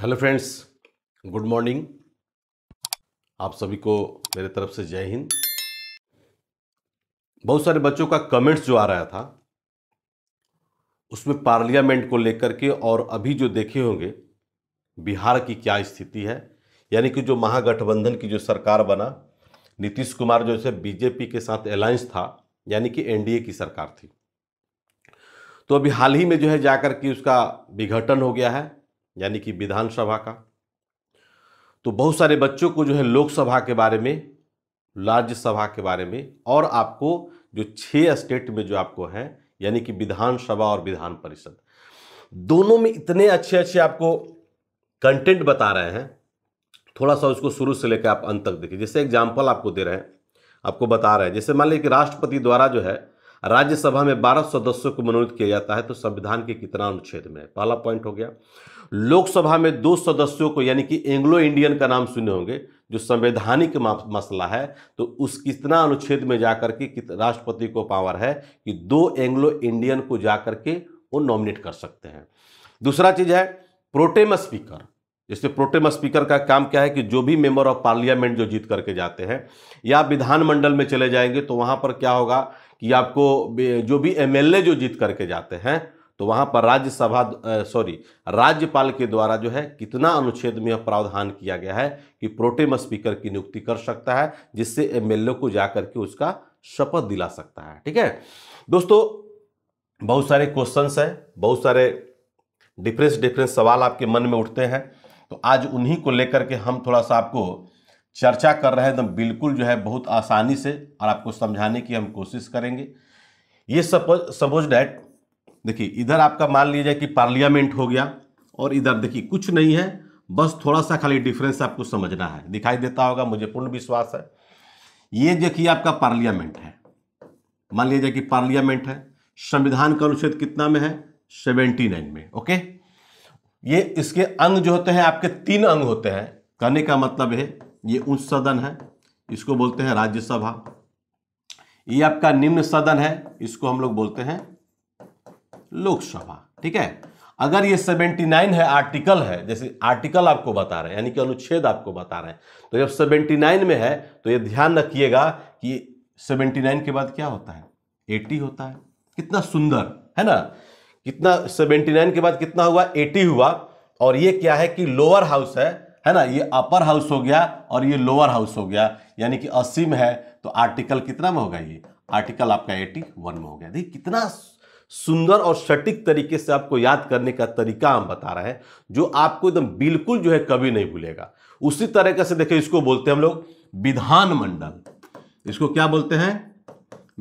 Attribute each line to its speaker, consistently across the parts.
Speaker 1: hello friends good morning आप सभी को मेरे तरफ से जय हिंद बहुत सारे बच्चों का कमेंट्स जो आ रहा था उसमें पार्लियामेंट को लेकर के और अभी जो देखे होंगे बिहार की क्या स्थिति है यानी कि जो महागठबंधन की जो सरकार बना नीतीश कुमार जो है बीजेपी के साथ अलायंस था यानी कि एनडीए की सरकार थी तो अभी हाल ही में जो है जाकर के उसका विघटन हो गया है यानी कि विधानसभा का तो बहुत सारे बच्चों को जो है लोकसभा के बारे में राज्यसभा के बारे में और आपको जो छह स्टेट में जो आपको है यानी कि विधानसभा और विधान परिषद दोनों में इतने अच्छे अच्छे आपको कंटेंट बता रहे हैं थोड़ा सा उसको शुरू से लेकर आप अंत तक देखिए जैसे एग्जाम्पल आपको दे रहे हैं आपको बता रहे हैं जैसे मान लीजिए कि राष्ट्रपति द्वारा जो है राज्यसभा में 12 सदस्यों को मनोनीत किया जाता है तो संविधान के कितना अनुच्छेद में पहला पॉइंट हो गया लोकसभा में दो सदस्यों को यानी कि एंग्लो इंडियन का नाम सुने होंगे जो संवैधानिक मसला है तो उस कितना अनुच्छेद में जाकर के राष्ट्रपति को पावर है कि दो एंग्लो इंडियन को जाकर के वो नॉमिनेट कर सकते हैं दूसरा चीज़ है प्रोटेम स्पीकर जैसे प्रोटेम स्पीकर का काम क्या है कि जो भी मेंबर ऑफ पार्लियामेंट जो जीत करके जाते हैं या विधानमंडल में चले जाएंगे तो वहां पर क्या होगा कि आपको जो भी एमएलए जो जीत करके जाते हैं तो वहाँ पर राज्यसभा सॉरी राज्यपाल के द्वारा जो है कितना अनुच्छेद में प्रावधान किया गया है कि प्रोटेम स्पीकर की नियुक्ति कर सकता है जिससे एमएलए को जा करके उसका शपथ दिला सकता है ठीक है दोस्तों बहुत सारे क्वेश्चंस हैं बहुत सारे डिफरेंस डिफरेंस सवाल आपके मन में उठते हैं तो आज उन्हीं को लेकर के हम थोड़ा सा आपको चर्चा कर रहे हैं एकदम बिल्कुल जो है बहुत आसानी से और आपको समझाने की हम कोशिश करेंगे ये सपोज सपोज डैट देखिए इधर आपका मान लीजिए कि पार्लियामेंट हो गया और इधर देखिए कुछ नहीं है बस थोड़ा सा खाली डिफरेंस आपको समझना है दिखाई देता होगा मुझे पूर्ण विश्वास है ये देखिए आपका पार्लियामेंट है मान लीजिए कि पार्लियामेंट है संविधान का अनुच्छेद कितना में है सेवेंटी नाइन में ओके ये इसके अंग जो होते हैं आपके तीन अंग होते हैं कहने का मतलब है ये उच्च सदन है इसको बोलते हैं राज्यसभा ये आपका निम्न सदन है इसको हम लोग बोलते हैं लोकसभा ठीक है अगर ये 79 है आर्टिकल है जैसे आर्टिकल आपको बता रहे हैं यानी कि अनुच्छेद आपको बता रहे हैं तो जब 79 में है तो ये ध्यान रखिएगा कि 79 के बाद क्या होता है 80 होता है कितना सुंदर है ना कितना 79 के बाद कितना हुआ 80 हुआ और ये क्या है कि लोअर हाउस है है ना ये अपर हाउस हो गया और ये लोअर हाउस हो गया यानी कि अस्सी में है तो आर्टिकल कितना में होगा ये आर्टिकल आपका एटी वन में हो गया देखिए कितना सुंदर और सटीक तरीके से आपको याद करने का तरीका हम बता रहे हैं जो आपको एकदम बिल्कुल जो है कभी नहीं भूलेगा उसी तरीके से देखिए इसको बोलते हैं हम लोग विधान मंडल इसको क्या बोलते हैं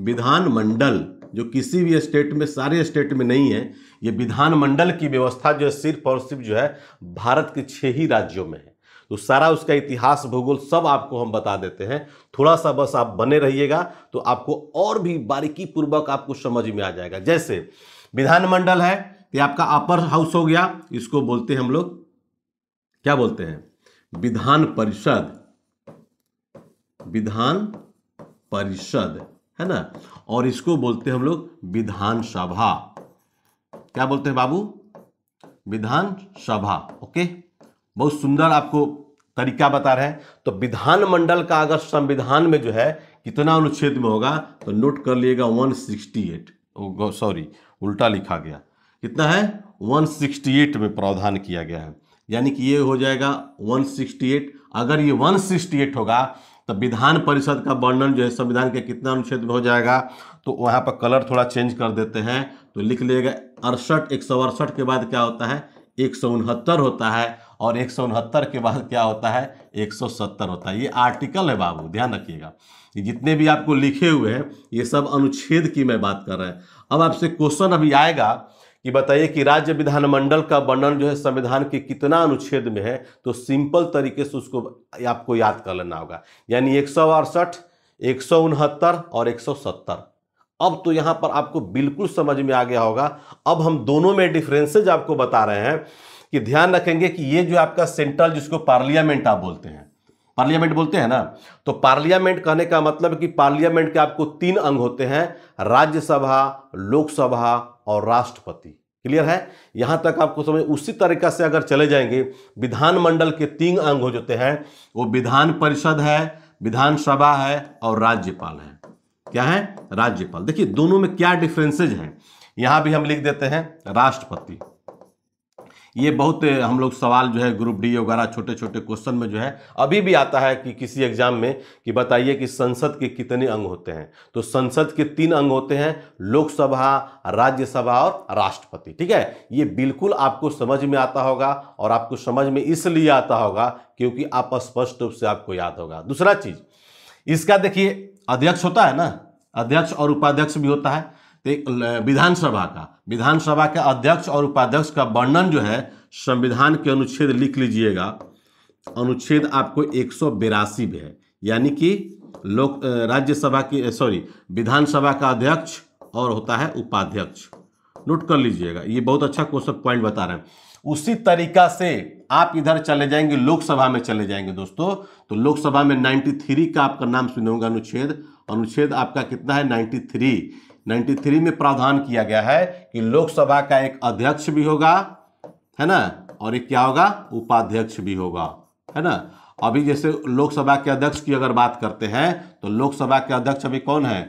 Speaker 1: विधानमंडल जो किसी भी स्टेट में सारे स्टेट में नहीं है ये विधानमंडल की व्यवस्था जो है सिर्फ और सिर्फ जो है भारत के छः ही राज्यों में है तो सारा उसका इतिहास भूगोल सब आपको हम बता देते हैं थोड़ा सा बस आप बने रहिएगा तो आपको और भी बारीकी पूर्वक आपको समझ में आ जाएगा जैसे विधानमंडल है कि आपका अपर हाउस हो गया इसको बोलते हैं हम लोग क्या बोलते हैं विधान परिषद विधान परिषद है ना और इसको बोलते हैं हम लोग विधानसभा क्या बोलते हैं बाबू विधानसभा ओके बहुत सुंदर आपको तरीका बता रहे हैं तो विधानमंडल का अगर संविधान में जो है कितना अनुच्छेद में होगा तो नोट कर लिएगा 168 सॉरी उल्टा लिखा गया कितना है 168 में प्रावधान किया गया है यानी कि ये हो जाएगा 168 अगर ये 168 होगा तो विधान परिषद का वर्णन जो है संविधान के कितना अनुच्छेद में हो जाएगा तो वहाँ पर कलर थोड़ा चेंज कर देते हैं तो लिख लिएगा अड़सठ एक सौ अड़सठ के बाद क्या होता है एक सौ उनहत्तर होता है और एक सौ उनहत्तर के बाद क्या होता है एक सौ सत्तर होता है ये आर्टिकल है बाबू ध्यान रखिएगा जितने भी आपको लिखे हुए हैं ये सब अनुच्छेद की मैं बात कर रहा हैं अब आपसे क्वेश्चन अभी आएगा कि बताइए कि राज्य विधानमंडल का वर्णन जो है संविधान के कितना अनुच्छेद में है तो सिंपल तरीके से उसको आपको याद कर लेना होगा यानी एक सौ अड़सठ एक सौ उनहत्तर और एक सौ सत्तर अब तो यहाँ पर आपको बिल्कुल समझ में आ गया होगा अब हम दोनों में डिफ्रेंसेज आपको बता रहे हैं कि ध्यान रखेंगे कि ये जो आपका सेंट्रल जिसको पार्लियामेंट आप बोलते हैं पार्लियामेंट बोलते हैं ना तो पार्लियामेंट कहने का मतलब कि पार्लियामेंट के आपको तीन अंग होते हैं राज्यसभा लोकसभा और राष्ट्रपति क्लियर है यहां तक आपको समझ उसी तरीका से अगर चले जाएंगे विधानमंडल के तीन अंग हो जाते हैं वो विधान परिषद है विधानसभा है और राज्यपाल है क्या है राज्यपाल देखिए दोनों में क्या डिफरेंसेज हैं यहां भी हम लिख देते हैं राष्ट्रपति ये बहुत हम लोग सवाल जो है ग्रुप डी वगैरह छोटे छोटे क्वेश्चन में जो है अभी भी आता है कि किसी एग्जाम में कि बताइए कि संसद के कितने अंग होते हैं तो संसद के तीन अंग होते हैं लोकसभा राज्यसभा और राष्ट्रपति ठीक है ये बिल्कुल आपको समझ में आता होगा और आपको समझ में इसलिए आता होगा क्योंकि आप स्पष्ट रूप से आपको याद होगा दूसरा चीज़ इसका देखिए अध्यक्ष होता है ना अध्यक्ष और उपाध्यक्ष भी होता है विधानसभा का विधानसभा के अध्यक्ष और उपाध्यक्ष का वर्णन जो है संविधान के अनुच्छेद लिख लीजिएगा अनुच्छेद आपको एक में है यानी कि लोक राज्यसभा की सॉरी विधानसभा का अध्यक्ष और होता है उपाध्यक्ष नोट कर लीजिएगा ये बहुत अच्छा क्वेश्चन पॉइंट बता रहे हैं उसी तरीका से आप इधर चले जाएंगे लोकसभा में चले जाएंगे दोस्तों तो लोकसभा में 93 का आपका नाम सुनूंगा अनुच्छेद अनुच्छेद आपका कितना है 93 93 में प्रावधान किया गया है कि लोकसभा का एक अध्यक्ष भी होगा है ना और एक क्या होगा उपाध्यक्ष भी होगा है ना अभी जैसे लोकसभा के अध्यक्ष की अगर बात करते हैं तो लोकसभा के अध्यक्ष अभी कौन है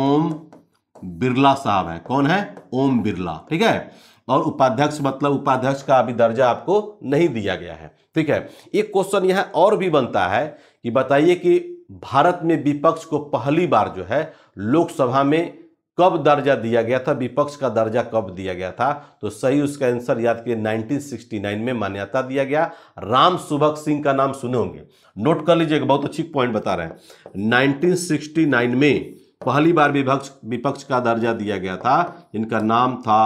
Speaker 1: ओम बिरला साहब है कौन है ओम बिरला ठीक है और उपाध्यक्ष मतलब उपाध्यक्ष का अभी दर्जा आपको नहीं दिया गया है ठीक है एक क्वेश्चन यह और भी बनता है कि बताइए कि भारत में विपक्ष को पहली बार जो है लोकसभा में कब दर्जा दिया गया था विपक्ष का दर्जा कब दिया गया था तो सही उसका आंसर याद किए 1969 में मान्यता दिया गया राम सुभग सिंह का नाम सुने होंगे नोट कर लीजिए बहुत अच्छी पॉइंट बता रहे हैं 1969 में पहली बार विपक्ष विपक्ष का दर्जा दिया गया था इनका नाम था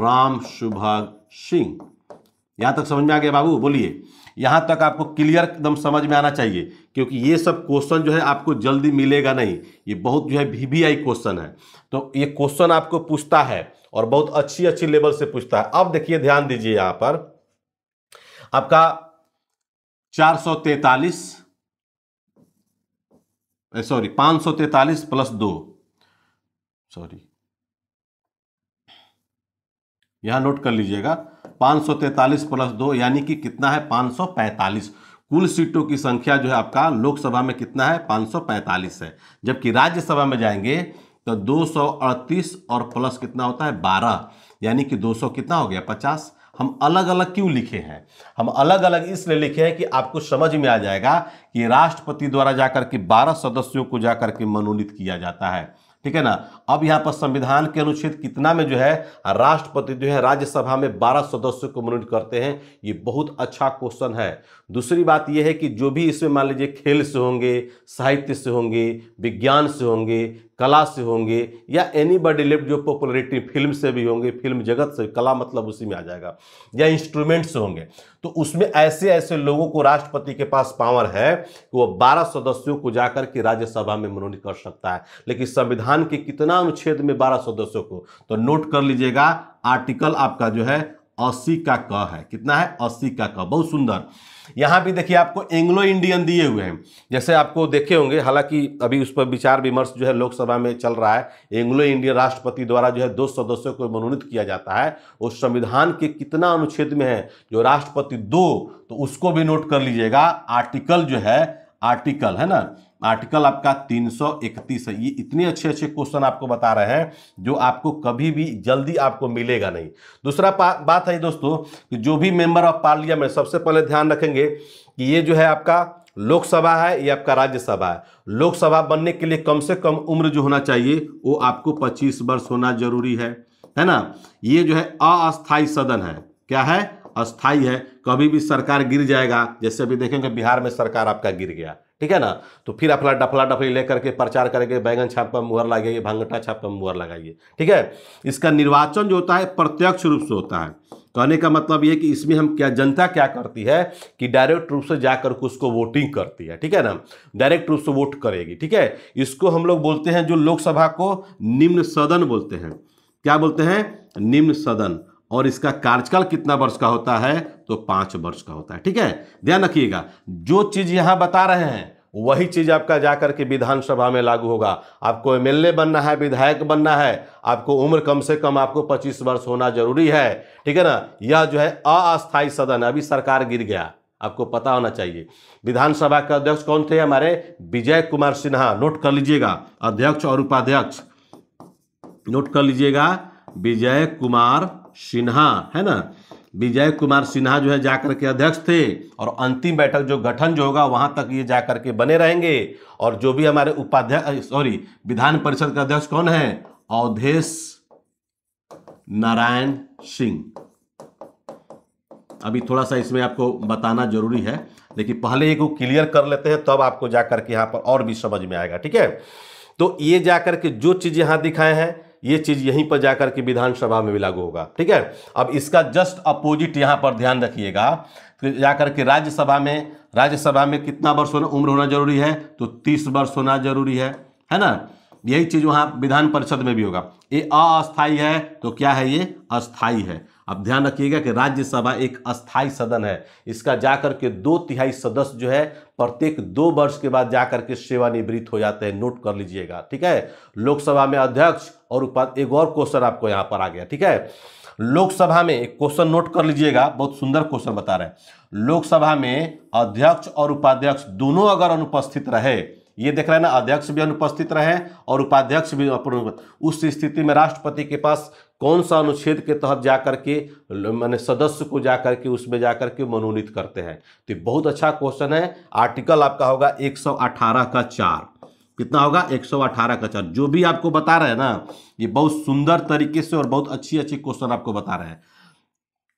Speaker 1: राम सुभग सिंह यहां तक समझ में आ गया बाबू बोलिए यहाँ तक आपको क्लियर एकदम समझ में आना चाहिए क्योंकि ये सब क्वेश्चन जो है आपको जल्दी मिलेगा नहीं ये बहुत जो है वी वी आई क्वेश्चन है तो ये क्वेश्चन आपको पूछता है और बहुत अच्छी अच्छी लेवल से पूछता है अब देखिए ध्यान दीजिए यहाँ पर आपका चार सौ तैतालीस सॉरी पांच सौ तैतालीस प्लस दो सॉरी यहां नोट कर लीजिएगा पाँच सौ तैंतालीस प्लस दो यानी कि कितना है पाँच सौ पैंतालीस कुल सीटों की संख्या जो है आपका लोकसभा में कितना है 545 है जबकि राज्यसभा में जाएंगे तो 238 और प्लस कितना होता है 12 यानी कि 200 कितना हो गया 50 हम अलग अलग क्यों लिखे हैं हम अलग अलग इसलिए लिखे हैं कि आपको समझ में आ जाएगा कि राष्ट्रपति द्वारा जाकर के बारह सदस्यों को जाकर के मनोनीत किया जाता है ठीक है ना अब यहाँ पर संविधान के अनुच्छेद कितना में जो है राष्ट्रपति जो है राज्यसभा में 12 सदस्यों को मनोनीत करते हैं ये बहुत अच्छा क्वेश्चन है दूसरी बात यह है कि जो भी इसमें मान लीजिए खेल से होंगे साहित्य से होंगे विज्ञान से होंगे कला से होंगे या एनी बडी लेफ्ट जो पॉपुलरिटी फिल्म से भी होंगे फिल्म जगत से कला मतलब उसी में आ जाएगा या इंस्ट्रूमेंट से होंगे तो उसमें ऐसे ऐसे लोगों को राष्ट्रपति के पास पावर है कि वह बारह सदस्यों को जाकर के राज्यसभा में मनोनीत कर सकता है लेकिन संविधान के कितना अनुच्छेद में बारह सदस्यों को तो नोट कर लीजिएगा आर्टिकल आपका जो है अस्सी का क है कितना है अस्सी का क बहुत सुंदर यहाँ भी देखिए आपको एंग्लो इंडियन दिए हुए हैं जैसे आपको देखे होंगे हालांकि अभी उस पर विचार विमर्श जो है लोकसभा में चल रहा है एंग्लो इंडियन राष्ट्रपति द्वारा जो है दो सदस्यों को मनोनीत किया जाता है वो संविधान के कितना अनुच्छेद में है जो राष्ट्रपति दो तो उसको भी नोट कर लीजिएगा आर्टिकल जो है आर्टिकल है ना आर्टिकल आपका 331 है ये इतने अच्छे अच्छे क्वेश्चन आपको बता रहे हैं जो आपको कभी भी जल्दी आपको मिलेगा नहीं दूसरा बात है दोस्तों कि जो भी मेंबर ऑफ पार्लियामेंट सबसे पहले ध्यान रखेंगे कि ये जो है आपका लोकसभा है या आपका राज्यसभा है लोकसभा बनने के लिए कम से कम उम्र जो होना चाहिए वो आपको पच्चीस वर्ष होना जरूरी है है ना ये जो है अस्थायी सदन है क्या है अस्थाई है कभी भी सरकार गिर जाएगा जैसे अभी देखेंगे बिहार में सरकार आपका गिर गया ठीक है ना तो फिर अफला डफला डफली लेकर के प्रचार करेंगे बैंगन छाप पर मुहर लगाइए भंगटा छाप पर मुहर लगाइए ठीक है इसका निर्वाचन जो होता है प्रत्यक्ष रूप से होता है कहने का मतलब ये कि इसमें हम क्या जनता क्या करती है कि डायरेक्ट रूप से जाकर उसको वोटिंग करती है ठीक है ना डायरेक्ट रूप से वोट करेगी ठीक है इसको हम लोग बोलते हैं जो लोकसभा को निम्न सदन बोलते हैं क्या बोलते हैं निम्न सदन और इसका कार्यकाल कितना वर्ष का होता है तो पांच वर्ष का होता है ठीक है ध्यान रखिएगा जो चीज यहां बता रहे हैं वही चीज आपका जाकर के विधानसभा में लागू होगा आपको एमएलए बनना है विधायक बनना है आपको उम्र कम से कम आपको 25 वर्ष होना जरूरी है ठीक है ना यह जो है अस्थायी सदन अभी सरकार गिर गया आपको पता होना चाहिए विधानसभा के अध्यक्ष कौन थे हमारे विजय कुमार सिन्हा नोट कर लीजिएगा अध्यक्ष और उपाध्यक्ष नोट कर लीजिएगा विजय कुमार सिन्हा है ना विजय कुमार सिन्हा जो है जाकर के अध्यक्ष थे और अंतिम बैठक जो गठन जो होगा वहाँ तक ये जाकर के बने रहेंगे और जो भी हमारे उपाध्यक्ष सॉरी विधान परिषद का अध्यक्ष कौन है अवधेश नारायण सिंह अभी थोड़ा सा इसमें आपको बताना जरूरी है लेकिन पहले एक क्लियर कर लेते हैं तब तो आपको जाकर के यहाँ पर और भी समझ में आएगा ठीक है तो ये जाकर के जो चीज़ यहाँ दिखाए हैं ये चीज़ यहीं पर जाकर के विधानसभा में भी लागू होगा ठीक है अब इसका जस्ट अपोजिट यहां पर ध्यान रखिएगा तो जाकर के राज्यसभा में राज्यसभा में कितना वर्ष होना उम्र होना जरूरी है तो तीस वर्ष होना जरूरी है है ना यही चीज़ वहाँ विधान परिषद में भी होगा ये अस्थाई है तो क्या है ये अस्थाई है अब ध्यान रखिएगा कि राज्यसभा एक अस्थाई सदन है इसका जाकर के दो तिहाई सदस्य जो है प्रत्येक दो वर्ष के बाद जाकर के सेवानिवृत्त हो जाते हैं नोट कर लीजिएगा ठीक है लोकसभा में अध्यक्ष और उपाध्यक्ष एक और क्वेश्चन आपको यहाँ पर आ गया ठीक है लोकसभा में एक क्वेश्चन नोट कर लीजिएगा बहुत सुंदर क्वेश्चन बता रहे हैं लोकसभा में अध्यक्ष और उपाध्यक्ष दोनों अगर अनुपस्थित रहे ये देख रहे हैं ना अध्यक्ष भी अनुपस्थित रहे और उपाध्यक्ष भी उस स्थिति में राष्ट्रपति के पास कौन सा अनुच्छेद के तहत जा कर के मैंने सदस्य को जा कर के उसमें जा कर के मनोनीत करते हैं तो बहुत अच्छा क्वेश्चन है आर्टिकल आपका होगा 118 का चार कितना होगा 118 का चार जो भी आपको बता रहे हैं ना ये बहुत सुंदर तरीके से और बहुत अच्छी अच्छी क्वेश्चन आपको बता रहे हैं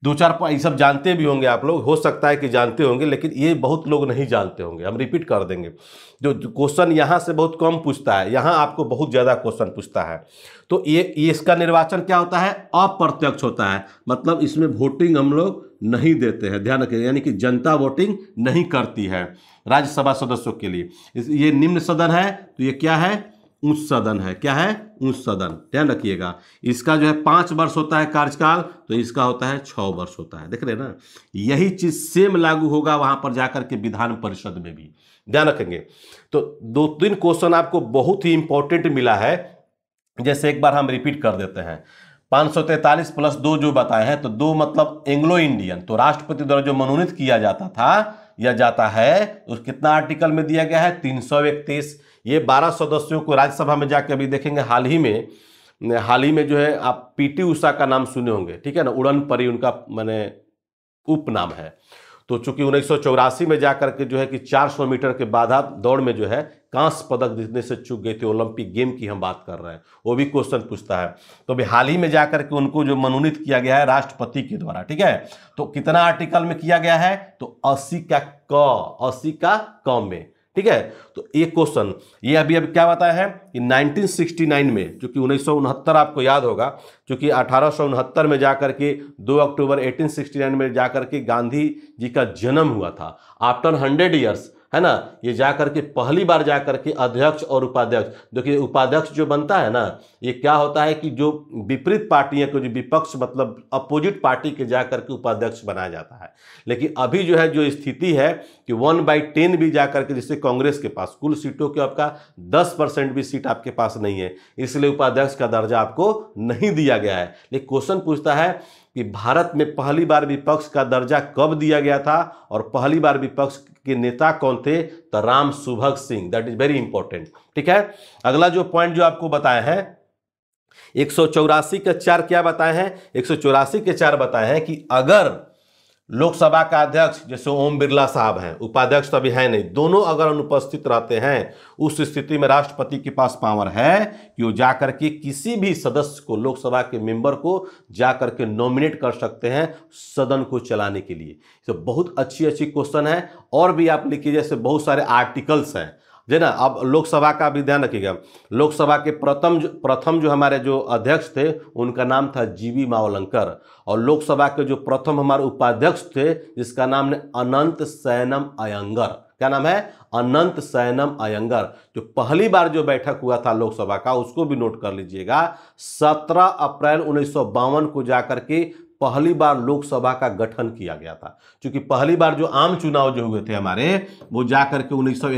Speaker 1: दो चार ये सब जानते भी होंगे आप लोग हो सकता है कि जानते होंगे लेकिन ये बहुत लोग नहीं जानते होंगे हम रिपीट कर देंगे जो क्वेश्चन यहाँ से बहुत कम पूछता है यहाँ आपको बहुत ज़्यादा क्वेश्चन पूछता है तो ये, ये इसका निर्वाचन क्या होता है अप्रत्यक्ष होता है मतलब इसमें वोटिंग हम लोग नहीं देते हैं ध्यान रखें यानी कि जनता वोटिंग नहीं करती है राज्यसभा सदस्यों के लिए ये निम्न सदन है तो ये क्या है उच्च सदन है क्या है उच्च सदन ध्यान रखिएगा इसका जो है पांच वर्ष होता है कार्यकाल तो इसका होता है छह वर्ष होता है देख रहे ना यही चीज़ सेम लागू होगा वहां पर जाकर के विधान परिषद में भी ध्यान रखेंगे तो दो तीन क्वेश्चन आपको बहुत ही इंपॉर्टेंट मिला है जैसे एक बार हम रिपीट कर देते हैं पांच सौ तैंतालीस प्लस दो जो बताए हैं तो दो मतलब एंग्लो इंडियन तो राष्ट्रपति द्वारा जो मनोनीत किया जाता था या जाता है तो कितना आर्टिकल में दिया गया है तीन सौ इकतीस ये बारह सदस्यों को राज्यसभा में जाके अभी देखेंगे हाल ही में हाल ही में जो है आप पीटी उषा का नाम सुने होंगे ठीक है ना उड़न परी उनका मैंने उपनाम है तो चूंकि उन्नीस में जाकर के जो है कि 400 मीटर के बाधा दौड़ में जो है कांस पदक जीतने से चूक गए थे ओलंपिक गेम की हम बात कर रहे हैं वो भी क्वेश्चन पूछता है तो अभी हाल ही में जाकर के उनको जो मनोनीत किया गया है राष्ट्रपति के द्वारा ठीक है तो कितना आर्टिकल में किया गया है तो अस्सी का क अस्सी का क में ठीक है तो एक क्वेश्चन ये अभी अभी क्या बताया है कि 1969 में जो कि उन्नीस आपको याद होगा क्योंकि अठारह में जाकर के 2 अक्टूबर 1869 में जाकर के गांधी जी का जन्म हुआ था आफ्टर हंड्रेड इयर्स है ना ये जा कर के पहली बार जा कर के अध्यक्ष और उपाध्यक्ष देखिए उपाध्यक्ष जो बनता है ना ये क्या होता है कि जो विपरीत पार्टियां को जो विपक्ष मतलब अपोजिट पार्टी के जा कर के उपाध्यक्ष बनाया जाता है लेकिन अभी जो है जो स्थिति है कि वन बाई टेन भी जा कर के जैसे कांग्रेस के पास कुल सीटों के आपका दस परसेंट भी सीट आपके पास नहीं है इसलिए उपाध्यक्ष का दर्जा आपको नहीं दिया गया है लेकिन क्वेश्चन पूछता है कि भारत में पहली बार विपक्ष का दर्जा कब दिया गया था और पहली बार विपक्ष के नेता कौन थे तो Ram Subhag Singh that is very important ठीक है अगला जो पॉइंट जो आपको बताए हैं एक के चार क्या बताए हैं एक के चार बताए हैं कि अगर लोकसभा का अध्यक्ष जैसे ओम बिरला साहब हैं उपाध्यक्ष तो अभी है नहीं दोनों अगर अनुपस्थित रहते हैं उस स्थिति में राष्ट्रपति के पास पावर है कि वो जाकर के किसी भी सदस्य को लोकसभा के मेंबर को जाकर के नॉमिनेट कर सकते हैं सदन को चलाने के लिए तो बहुत अच्छी अच्छी क्वेश्चन है और भी आप लिखिए जैसे बहुत सारे आर्टिकल्स हैं जी ना अब लोकसभा का भी ध्यान रखिएगा लोकसभा के प्रथम प्रथम जो हमारे जो अध्यक्ष थे उनका नाम था जीवी मावलंकर और लोकसभा के जो प्रथम हमारे उपाध्यक्ष थे जिसका नाम ने अनंत सैनम अयंगर क्या नाम है अनंत सैनम अयंगर जो पहली बार जो बैठक हुआ था लोकसभा का उसको भी नोट कर लीजिएगा 17 अप्रैल उन्नीस को जाकर के पहली बार लोकसभा का गठन किया गया था क्योंकि पहली बार जो आम चुनाव जो हुए थे हमारे वो जाकर के उन्नीस सौ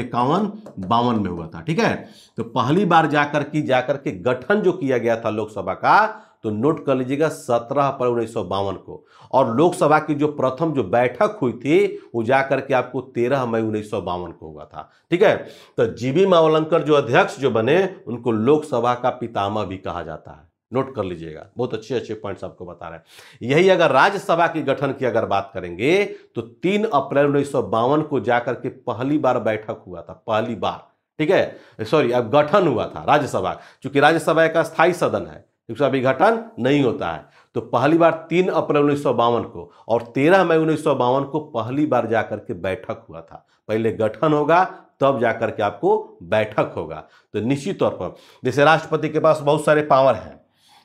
Speaker 1: बावन में हुआ था ठीक है तो पहली बार जाकर की जाकर के गठन जो किया गया था लोकसभा का तो नोट कर लीजिएगा सत्रह अप्रैल उन्नीस सौ बावन को और लोकसभा की जो प्रथम जो बैठक हुई थी वो जाकर के आपको तेरह मई उन्नीस सौ बावन को हुआ था ठीक है तो जीबी मावलंकर जो अध्यक्ष जो बने उनको लोकसभा का पितामह भी कहा जाता है नोट कर लीजिएगा बहुत अच्छे अच्छे पॉइंट्स आपको बता रहे हैं यही अगर राज्यसभा के गठन की अगर बात करेंगे तो तीन अप्रैल उन्नीस को जाकर के पहली बार बैठक हुआ था पहली बार ठीक है सॉरी अब गठन हुआ था राज्यसभा चूंकि राज्यसभा का स्थायी सदन है अभी गठन नहीं होता है तो पहली बार तीन अप्रैल उन्नीस को और तेरह मई उन्नीस को पहली बार जाकर के बैठक हुआ था पहले गठन होगा तब जाकर के आपको बैठक होगा तो निश्चित तौर पर जैसे राष्ट्रपति के पास बहुत सारे पावर हैं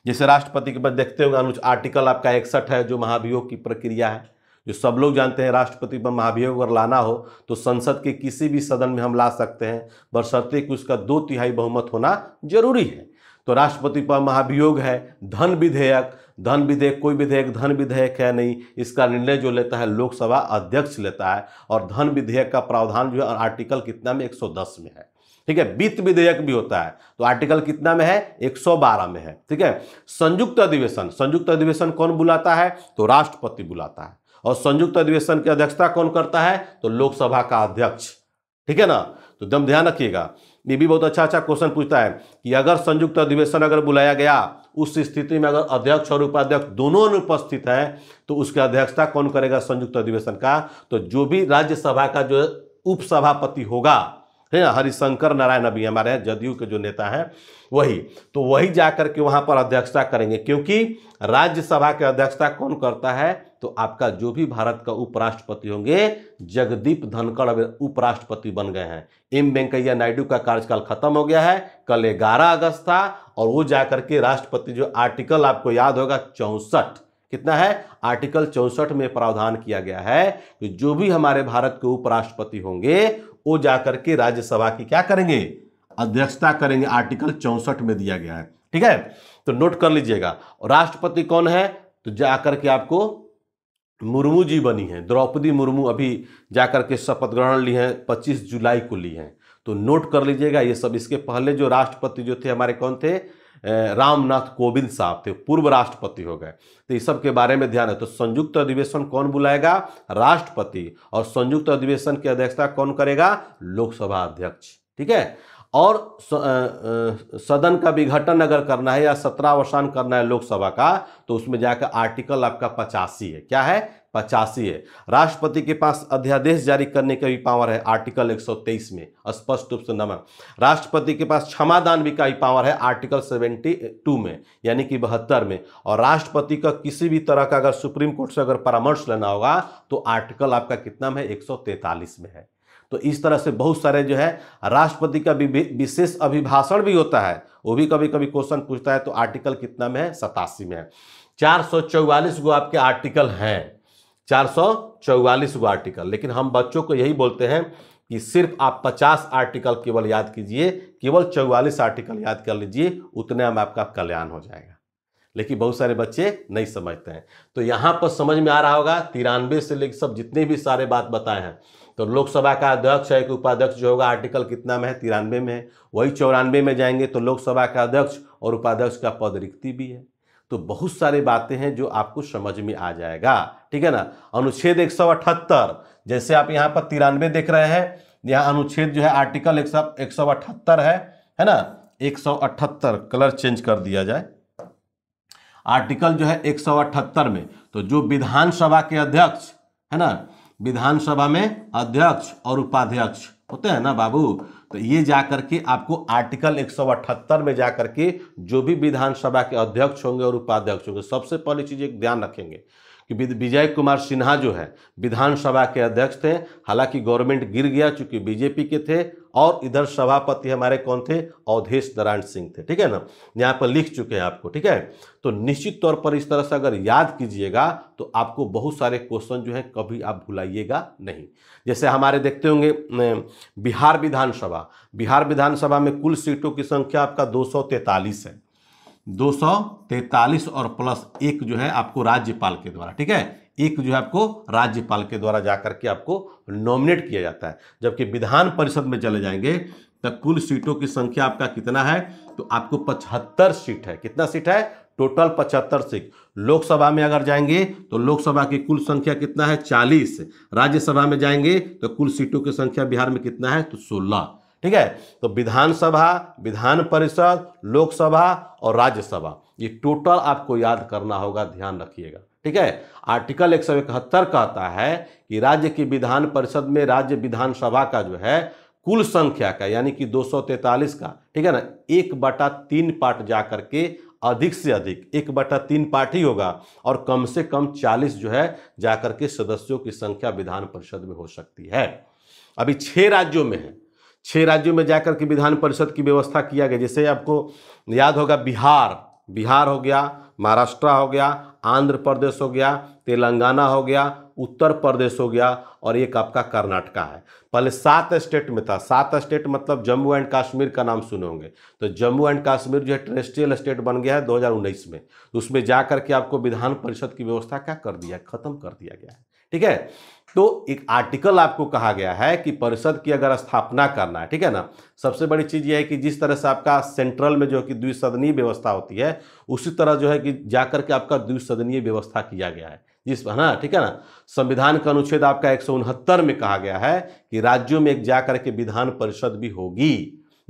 Speaker 1: जैसे राष्ट्रपति के पास देखते होंगे अनुज आर्टिकल आपका इकसठ है जो महाभियोग की प्रक्रिया है जो सब लोग जानते हैं राष्ट्रपति पर महाभियोग अगर लाना हो तो संसद के किसी भी सदन में हम ला सकते हैं बशर्ते कि उसका दो तिहाई बहुमत होना जरूरी है तो राष्ट्रपति पर महाभियोग है धन विधेयक धन विधेयक कोई विधेयक धन विधेयक है नहीं इसका निर्णय जो लेता है लोकसभा अध्यक्ष लेता है और धन विधेयक का प्रावधान जो है आर्टिकल कितना में 110 में है ठीक है वित्त विधेयक भी होता है तो आर्टिकल कितना में है 112 में है ठीक है संयुक्त अधिवेशन संयुक्त अधिवेशन कौन बुलाता है तो राष्ट्रपति बुलाता है और संयुक्त अधिवेशन की अध्यक्षता कौन करता है तो लोकसभा का अध्यक्ष ठीक है ना तो एकदम ध्यान रखिएगा ये भी बहुत अच्छा अच्छा क्वेश्चन पूछता है कि अगर संयुक्त अधिवेशन अगर बुलाया गया उस स्थिति में अगर अध्यक्ष और उपाध्यक्ष दोनों अनुपस्थित हैं तो उसकी अध्यक्षता कौन करेगा संयुक्त अधिवेशन का तो जो भी राज्यसभा का जो उपसभापति होगा है ना हरिशंकर नारायण अभी हमारे जदयू के जो नेता हैं वही तो वही जाकर के वहाँ पर अध्यक्षता करेंगे क्योंकि राज्यसभा के अध्यक्षता कौन करता है तो आपका जो भी भारत का उपराष्ट्रपति होंगे जगदीप धनखड़ उपराष्ट्रपति बन गए हैं एम वेंकैया नायडू का कार्यकाल खत्म हो गया है कल ग्यारह अगस्त था और वो जाकर के राष्ट्रपति जो आर्टिकल आपको याद होगा चौंसठ कितना है आर्टिकल चौंसठ में प्रावधान किया गया है कि जो भी हमारे भारत के उपराष्ट्रपति होंगे वो जाकर के राज्यसभा की क्या करेंगे अध्यक्षता करेंगे आर्टिकल चौंसठ में दिया गया है ठीक है तो नोट कर लीजिएगा राष्ट्रपति कौन है तो जाकर के आपको मुर्मू जी बनी है द्रौपदी मुर्मू अभी जाकर के शपथ ग्रहण ली है पच्चीस जुलाई को ली है तो नोट कर लीजिएगा ये सब इसके पहले जो राष्ट्रपति जो थे हमारे कौन थे रामनाथ कोविंद साहब थे पूर्व राष्ट्रपति हो गए तो इस सब के बारे में ध्यान है तो संयुक्त अधिवेशन कौन बुलाएगा राष्ट्रपति और संयुक्त अधिवेशन की अध्यक्षता कौन करेगा लोकसभा अध्यक्ष ठीक है और सदन का विघटन अगर करना है या सत्रावसान करना है लोकसभा का तो उसमें जाकर आर्टिकल आपका पचासी है क्या है पचासी है राष्ट्रपति के पास अध्यादेश जारी करने का भी पावर है आर्टिकल 123 में स्पष्ट रूप से नमा राष्ट्रपति के पास क्षमादान भी का भी पावर है आर्टिकल 72 में यानी कि बहत्तर में और राष्ट्रपति का किसी भी तरह का अगर सुप्रीम कोर्ट से अगर परामर्श लेना होगा तो आर्टिकल आपका कितना में है एक में है तो इस तरह से बहुत सारे जो है राष्ट्रपति का विशेष अभिभाषण भी होता है वो भी कभी कभी क्वेश्चन पूछता है तो आर्टिकल कितना में है सतासी में है चार सौ चौवालीस गो आपके आर्टिकल हैं चार वो आर्टिकल लेकिन हम बच्चों को यही बोलते हैं कि सिर्फ आप 50 आर्टिकल केवल याद कीजिए केवल 44 आर्टिकल याद कर लीजिए उतने में आपका कल्याण हो जाएगा लेकिन बहुत सारे बच्चे नहीं समझते हैं तो यहाँ पर समझ में आ रहा होगा तिरानवे से लेकर सब जितने भी सारे बात बताए हैं तो लोकसभा का अध्यक्ष है कि उपाध्यक्ष जो होगा आर्टिकल कितना में है तिरानवे में है वही चौरानवे में जाएंगे तो लोकसभा का अध्यक्ष और उपाध्यक्ष का पद रिक्ति भी है तो बहुत सारी बातें हैं जो आपको समझ में आ जाएगा ठीक है ना अनुच्छेद एक जैसे आप यहाँ पर तिरानवे देख रहे हैं यहाँ अनुच्छेद जो है आर्टिकल एक, सौ एक है है ना एक कलर चेंज कर दिया जाए आर्टिकल जो है एक में तो जो विधानसभा के अध्यक्ष है ना विधानसभा में अध्यक्ष और उपाध्यक्ष होते हैं ना बाबू तो ये जाकर के आपको आर्टिकल 178 में जाकर के जो भी विधानसभा के अध्यक्ष होंगे और उपाध्यक्ष होंगे सबसे पहली चीज़ एक ध्यान रखेंगे कि विजय कुमार सिन्हा जो है विधानसभा के अध्यक्ष थे हालांकि गवर्नमेंट गिर गया चूंकि बीजेपी के थे और इधर सभापति हमारे कौन थे अवधेश नारायण सिंह थे ठीक है ना यहाँ पर लिख चुके हैं आपको ठीक है तो निश्चित तौर पर इस तरह से अगर याद कीजिएगा तो आपको बहुत सारे क्वेश्चन जो हैं कभी आप भुलाइएगा नहीं जैसे हमारे देखते होंगे बिहार विधानसभा बिहार विधानसभा में कुल सीटों की संख्या आपका दो है दो और प्लस एक जो है आपको राज्यपाल के द्वारा ठीक है एक जो है आपको राज्यपाल के द्वारा जाकर के आपको नॉमिनेट किया जाता है जबकि विधान परिषद में चले जाएंगे तो कुल सीटों की संख्या आपका कितना है तो आपको पचहत्तर सीट है कितना सीट है टोटल पचहत्तर सीट लोकसभा में अगर जाएंगे तो लोकसभा की कुल संख्या कितना है चालीस राज्यसभा में जाएंगे तो कुल सीटों की संख्या बिहार में कितना है तो सोलह ठीक है तो विधानसभा विधान परिषद लोकसभा और राज्यसभा ये टोटल आपको याद करना होगा ध्यान रखिएगा ठीक है आर्टिकल एक कहता है कि राज्य की विधान परिषद में राज्य विधानसभा का जो है कुल संख्या का यानी कि 243 का ठीक है ना एक बटा तीन पार्ट जा करके अधिक से अधिक एक बटा तीन पार्ट ही होगा और कम से कम 40 जो है जा करके सदस्यों की संख्या विधान परिषद में हो सकती है अभी छः राज्यों में है छः राज्यों में जाकर के विधान परिषद की व्यवस्था किया गया जैसे आपको याद होगा बिहार बिहार हो गया महाराष्ट्र हो गया आंध्र प्रदेश हो गया तेलंगाना हो गया उत्तर प्रदेश हो गया और एक आपका कर्नाटका है पहले सात स्टेट में था सात स्टेट मतलब जम्मू एंड कश्मीर का नाम सुने होंगे तो जम्मू एंड कश्मीर जो है टेरेस्ट्रियल स्टेट बन गया है 2019 में उसमें जा करके आपको विधान परिषद की व्यवस्था क्या कर दिया खत्म कर दिया गया है ठीक है तो एक आर्टिकल आपको कहा गया है कि परिषद की अगर स्थापना करना है ठीक है ना सबसे बड़ी चीज़ यह है कि जिस तरह से आपका सेंट्रल में जो है कि द्विसदनीय व्यवस्था होती है उसी तरह जो है कि जाकर के आपका द्विसदनीय व्यवस्था किया गया है जिस है ना ठीक है ना संविधान का अनुच्छेद आपका एक में कहा गया है कि राज्यों में एक जाकर के विधान परिषद भी होगी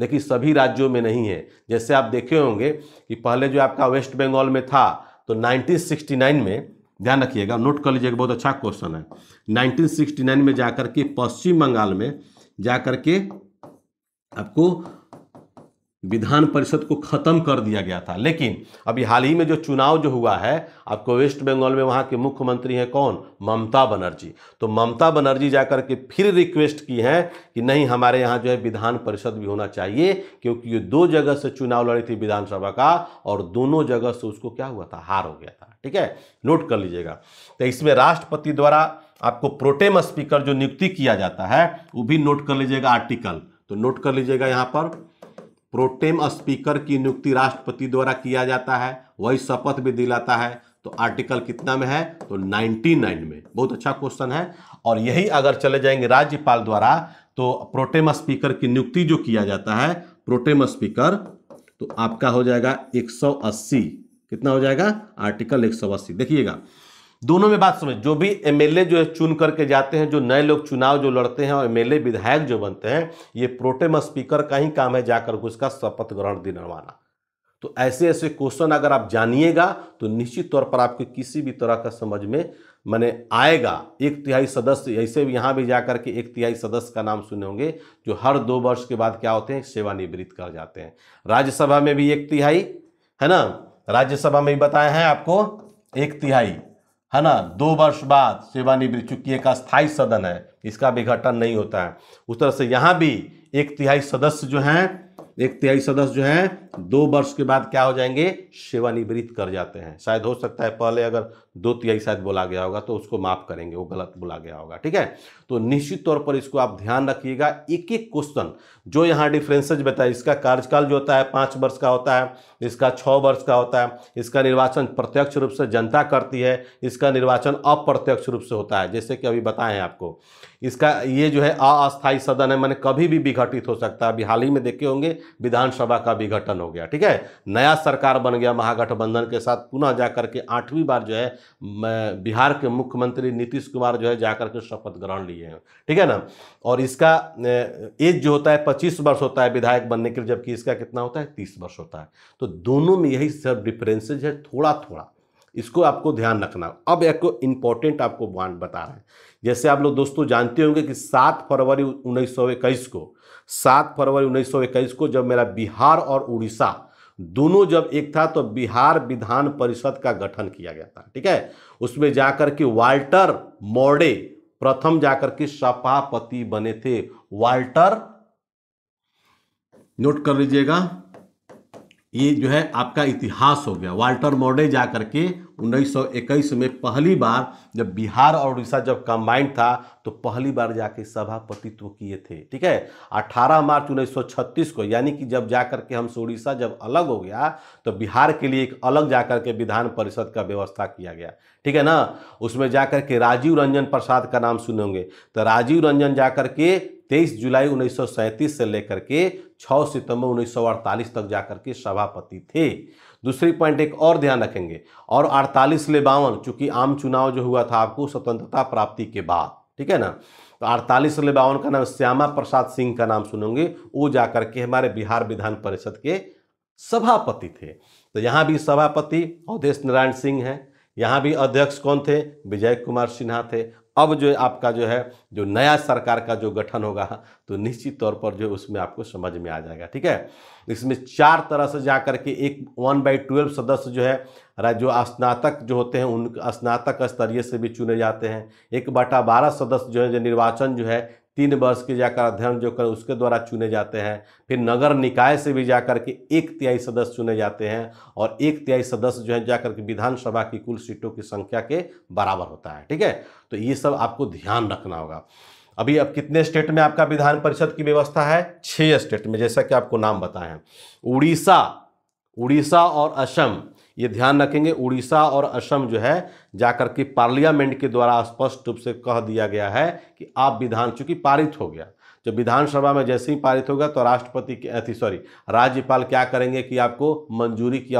Speaker 1: लेकिन सभी राज्यों में नहीं है जैसे आप देखे होंगे कि पहले जो आपका वेस्ट बंगाल में था तो 1969 में ध्यान रखिएगा नोट कर लीजिएगा बहुत अच्छा क्वेश्चन है 1969 में जाकर के पश्चिम बंगाल में जाकर के आपको विधान परिषद को खत्म कर दिया गया था लेकिन अभी हाल ही में जो चुनाव जो हुआ है आपको वेस्ट बंगाल में वहाँ के मुख्यमंत्री हैं कौन ममता बनर्जी तो ममता बनर्जी जाकर के फिर रिक्वेस्ट की हैं कि नहीं हमारे यहाँ जो है विधान परिषद भी होना चाहिए क्योंकि ये दो जगह से चुनाव लड़ी थी विधानसभा का और दोनों जगह से उसको क्या हुआ था हार हो गया था ठीक है नोट कर लीजिएगा तो इसमें राष्ट्रपति द्वारा आपको प्रोटेम स्पीकर जो नियुक्ति किया जाता है वो भी नोट कर लीजिएगा आर्टिकल तो नोट कर लीजिएगा यहाँ पर प्रोटेम स्पीकर की नियुक्ति राष्ट्रपति द्वारा किया जाता है वही शपथ भी दिलाता है तो आर्टिकल कितना में है तो 99 में बहुत अच्छा क्वेश्चन है और यही अगर चले जाएंगे राज्यपाल द्वारा तो प्रोटेम स्पीकर की नियुक्ति जो किया जाता है प्रोटेम स्पीकर तो आपका हो जाएगा 180 कितना हो जाएगा आर्टिकल 180 देखिएगा दोनों में बात समझ जो भी एमएलए जो है चुन करके जाते हैं जो नए लोग चुनाव जो लड़ते हैं और एमएलए विधायक जो बनते हैं ये प्रोटेम स्पीकर का ही काम है जाकर उसका शपथ ग्रहण दिलवाना तो ऐसे ऐसे क्वेश्चन अगर आप जानिएगा तो निश्चित तौर पर आपके किसी भी तरह का समझ में मैंने आएगा एक तिहाई सदस्य ऐसे भी यहाँ भी जाकर के एक तिहाई सदस्य का नाम सुने होंगे जो हर दो वर्ष के बाद क्या होते हैं सेवानिवृत्त कर जाते हैं राज्यसभा में भी एक तिहाई है ना राज्यसभा में भी बताया है आपको एक तिहाई है ना दो वर्ष बाद सेवानिवृत्त चूंकि एक अस्थायी सदन है इसका विघटन नहीं होता है उस तरह से यहाँ भी एक तिहाई सदस्य जो हैं एक तिहाई सदस्य जो हैं दो वर्ष के बाद क्या हो जाएंगे सेवानिवृत्त कर जाते हैं शायद हो सकता है पहले अगर दो तिहाई शायद बोला गया होगा तो उसको माफ़ करेंगे वो गलत बोला गया होगा ठीक है तो निश्चित तौर पर इसको आप ध्यान रखिएगा एक एक क्वेश्चन जो यहाँ डिफ्रेंसेज बताए इसका कार्यकाल जो होता है पाँच वर्ष का होता है इसका छः वर्ष का होता है इसका निर्वाचन प्रत्यक्ष रूप से जनता करती है इसका निर्वाचन अप्रत्यक्ष रूप से होता है जैसे कि अभी बताएं आपको इसका ये जो है अस्थायी सदन है मैंने कभी भी विघटित हो सकता है अभी हाल ही में देखे होंगे विधानसभा का विघटन हो गया ठीक है नया सरकार बन गया महागठबंधन के साथ पुनः जाकर के आठवीं बार जो है बिहार के मुख्यमंत्री नीतीश कुमार जो है जाकर के शपथ ग्रहण लिया रही है ठीक है ना और इसका एज जो होता है पच्चीस वर्ष होता है विधायक बनने के लिए जबकि इसका कितना होता है तीस वर्ष होता है तो दोनों में यही सब डिफरेंसेज है थोड़ा थोड़ा इसको आपको ध्यान रखना अब एक इम्पॉर्टेंट आपको बांड बता रहे हैं जैसे आप लोग दोस्तों जानते होंगे कि सात फरवरी उन्नीस को सात फरवरी उन्नीस को जब मेरा बिहार और उड़ीसा दोनों जब एक था तो बिहार विधान परिषद का गठन किया गया था ठीक है उसमें जाकर के वाल्टर मॉडे प्रथम जाकर के सपापति बने थे वाल्टर नोट कर लीजिएगा ये जो है आपका इतिहास हो गया वाल्टर मोडे जा करके 1921 में पहली बार जब बिहार और उड़ीसा जब कंबाइंड था तो पहली बार जाके सभापतित्व किए थे ठीक है 18 मार्च 1936 को यानी कि जब जा करके हमसे उड़ीसा जब अलग हो गया तो बिहार के लिए एक अलग जा करके विधान परिषद का व्यवस्था किया गया ठीक है ना उसमें जाकर के राजीव रंजन प्रसाद का नाम सुने होंगे तो राजीव रंजन जा करके तेईस जुलाई 1937 से लेकर के 6 सितंबर 1948 तक जाकर के सभापति थे दूसरी पॉइंट एक और ध्यान रखेंगे और अड़तालीस ले बावन चूंकि आम चुनाव जो हुआ था आपको स्वतंत्रता प्राप्ति के बाद ठीक है ना तो अड़तालीस ले बावन का नाम श्यामा प्रसाद सिंह का नाम सुनोगे वो जाकर के हमारे बिहार विधान परिषद के सभापति थे तो यहाँ भी सभापति अवधेश नारायण सिंह हैं यहाँ भी अध्यक्ष कौन थे विजय कुमार सिन्हा थे अब जो आपका जो है जो नया सरकार का जो गठन होगा तो निश्चित तौर पर जो उसमें आपको समझ में आ जाएगा ठीक है इसमें चार तरह से जा करके एक वन बाई ट्वेल्व सदस्य जो है जो स्नातक जो होते हैं उन स्नातक स्तरीय से भी चुने जाते हैं एक बटा बारह सदस्य जो है जो निर्वाचन जो है तीन वर्ष के जाकर अध्ययन जो कर उसके द्वारा चुने जाते हैं फिर नगर निकाय से भी जाकर के एक तिहाई सदस्य चुने जाते हैं और एक तिहाई सदस्य जो है जाकर के विधानसभा की कुल सीटों की संख्या के बराबर होता है ठीक है तो ये सब आपको ध्यान रखना होगा अभी अब कितने स्टेट में आपका विधान परिषद की व्यवस्था है छः स्टेट में जैसा कि आपको नाम बताएं उड़ीसा उड़ीसा और असम ये ध्यान रखेंगे उड़ीसा और असम जो है जाकर के पार्लियामेंट के द्वारा स्पष्ट रूप से कह दिया गया है कि आप विधान चूंकि पारित हो गया जब विधानसभा में जैसे ही पारित होगा तो राष्ट्रपति के सॉरी राज्यपाल क्या करेंगे कि आपको मंजूरी की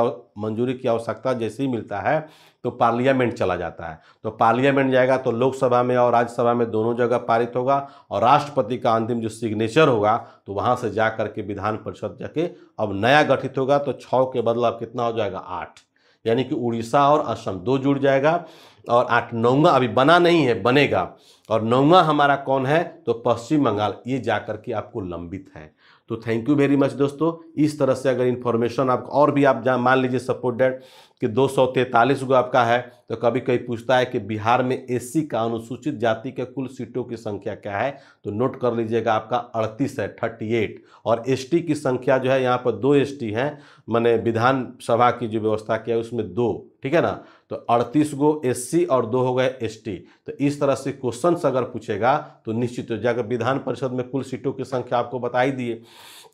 Speaker 1: मंजूरी की आवश्यकता जैसे ही मिलता है तो पार्लियामेंट चला जाता है तो पार्लियामेंट जाएगा तो लोकसभा में और राज्यसभा में दोनों जगह पारित होगा और राष्ट्रपति का अंतिम जो सिग्नेचर होगा तो वहाँ से जा करके विधान परिषद जाके अब नया गठित होगा तो छः के बदला अब कितना हो जाएगा आठ यानी कि उड़ीसा और असम दो जुड़ जाएगा और आठ नौवा अभी बना नहीं है बनेगा और नौवा हमारा कौन है तो पश्चिम बंगाल ये जाकर के आपको लंबित है तो थैंक यू वेरी मच दोस्तों इस तरह से अगर इन्फॉर्मेशन आप और भी आप जहाँ मान लीजिए सपोर्टेड कि दो सौ तैंतालीस गो आपका है तो कभी कभी पूछता है कि बिहार में एससी का अनुसूचित जाति के कुल सीटों की संख्या क्या है तो नोट कर लीजिएगा आपका अड़तीस है थर्टी एट और एसटी की संख्या जो है यहाँ पर दो एसटी हैं मैंने विधानसभा की जो व्यवस्था किया है उसमें दो ठीक है ना तो अड़तीस गो एससी और दो हो गए एसटी तो इस तरह से क्वेश्चन अगर पूछेगा तो निश्चित हो जाएगा विधान परिषद में कुल सीटों की संख्या आपको बताई दिए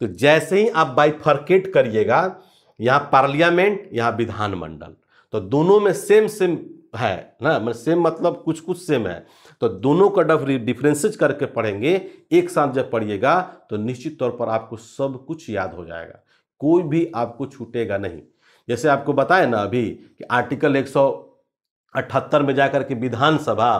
Speaker 1: तो जैसे ही आप बाइफर्केट करिएगा यहाँ पार्लियामेंट यहाँ विधानमंडल तो दोनों में सेम सेम है ना मैं सेम मतलब कुछ कुछ सेम है तो दोनों का डिफ्रेंसेज करके पढ़ेंगे एक साथ जब पढ़िएगा तो निश्चित तौर पर आपको सब कुछ याद हो जाएगा कोई भी आपको छूटेगा नहीं जैसे आपको बताए ना अभी कि आर्टिकल एक सौ अठहत्तर में जाकर के विधानसभा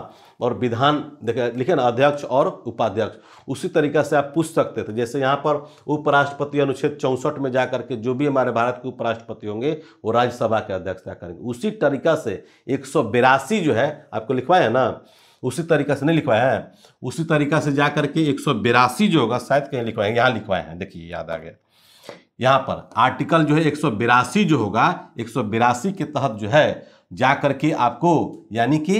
Speaker 1: और विधान देखे लिखे ना अध्यक्ष और उपाध्यक्ष उसी तरीका से आप पूछ सकते थे जैसे यहाँ पर उपराष्ट्रपति अनुच्छेद चौंसठ में जाकर के जो भी हमारे भारत के उपराष्ट्रपति होंगे वो राज्यसभा के अध्यक्ष करेंगे उसी तरीका से एक जो है आपको लिखवाया है ना उसी तरीका से नहीं लिखवाया है उसी तरीका से जा करके एक जो होगा शायद कहीं लिखवाएंगे यहाँ लिखवाए हैं देखिए याद आ गया यहाँ पर आर्टिकल जो है एक जो होगा एक के तहत जो है जा करके आपको यानी कि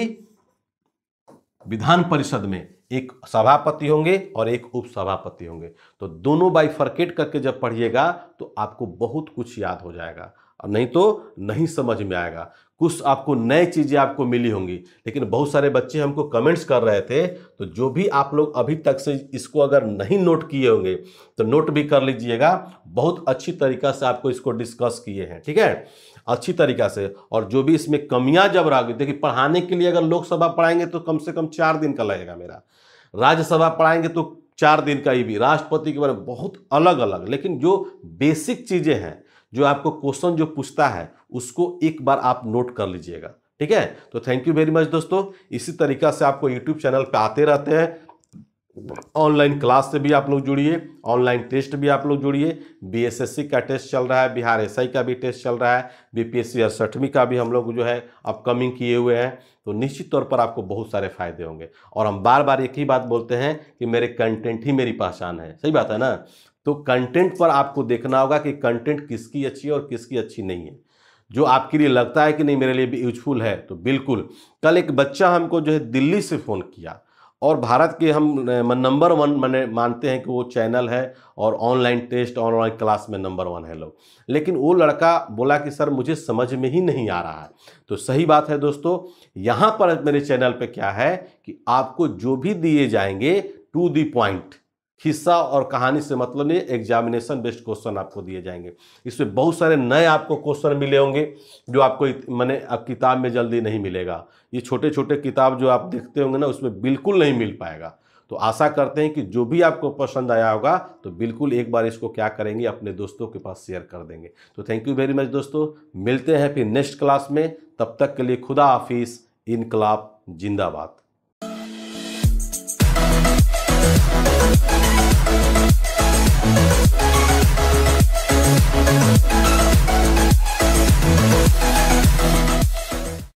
Speaker 1: विधान परिषद में एक सभापति होंगे और एक उपसभापति होंगे तो दोनों बाई फर्केट करके जब पढ़िएगा तो आपको बहुत कुछ याद हो जाएगा और नहीं तो नहीं समझ में आएगा कुछ आपको नए चीज़ें आपको मिली होंगी लेकिन बहुत सारे बच्चे हमको कमेंट्स कर रहे थे तो जो भी आप लोग अभी तक से इसको अगर नहीं नोट किए होंगे तो नोट भी कर लीजिएगा बहुत अच्छी तरीका से आपको इसको डिस्कस किए हैं ठीक है अच्छी तरीका से और जो भी इसमें कमियां जब रह गई देखिए पढ़ाने के लिए अगर लोकसभा पढ़ाएंगे तो कम से कम चार दिन का लगेगा मेरा राज्यसभा पढ़ाएंगे तो चार दिन का ही भी राष्ट्रपति के बारे में बहुत अलग अलग लेकिन जो बेसिक चीज़ें हैं जो आपको क्वेश्चन जो पूछता है उसको एक बार आप नोट कर लीजिएगा ठीक है तो थैंक यू वेरी मच दोस्तों इसी तरीका से आपको यूट्यूब चैनल पर आते रहते हैं ऑनलाइन क्लास से भी आप लोग जुड़िए ऑनलाइन टेस्ट भी आप लोग जुड़िए बीएसएससी का टेस्ट चल रहा है बिहार एसआई का भी टेस्ट चल रहा है बीपीएससी पी एस का भी हम लोग जो है अपकमिंग किए हुए हैं तो निश्चित तौर पर आपको बहुत सारे फायदे होंगे और हम बार बार एक ही बात बोलते हैं कि मेरे कंटेंट ही मेरी पहचान है सही बात है ना तो कंटेंट पर आपको देखना होगा कि कंटेंट किसकी अच्छी है और किसकी अच्छी नहीं है जो आपके लिए लगता है कि नहीं मेरे लिए भी यूजफुल है तो बिल्कुल कल एक बच्चा हमको जो है दिल्ली से फ़ोन किया और भारत के हम नंबर वन मैंने मानते हैं कि वो चैनल है और ऑनलाइन टेस्ट ऑनलाइन क्लास में नंबर वन है लोग लेकिन वो लड़का बोला कि सर मुझे समझ में ही नहीं आ रहा है तो सही बात है दोस्तों यहाँ पर मेरे चैनल पे क्या है कि आपको जो भी दिए जाएंगे टू दी पॉइंट हिस्सा और कहानी से मतलब नहीं एग्जामिनेशन बेस्ड क्वेश्चन आपको दिए जाएंगे इसमें बहुत सारे नए आपको क्वेश्चन मिले होंगे जो आपको मैंने अब किताब में जल्दी नहीं मिलेगा ये छोटे छोटे किताब जो आप देखते होंगे ना उसमें बिल्कुल नहीं मिल पाएगा तो आशा करते हैं कि जो भी आपको पसंद आया होगा तो बिल्कुल एक बार इसको क्या करेंगे अपने दोस्तों के पास शेयर कर देंगे तो थैंक यू वेरी मच दोस्तों मिलते हैं फिर नेक्स्ट क्लास में तब तक के लिए खुदा हाफिज़ इनकलाब जिंदाबाद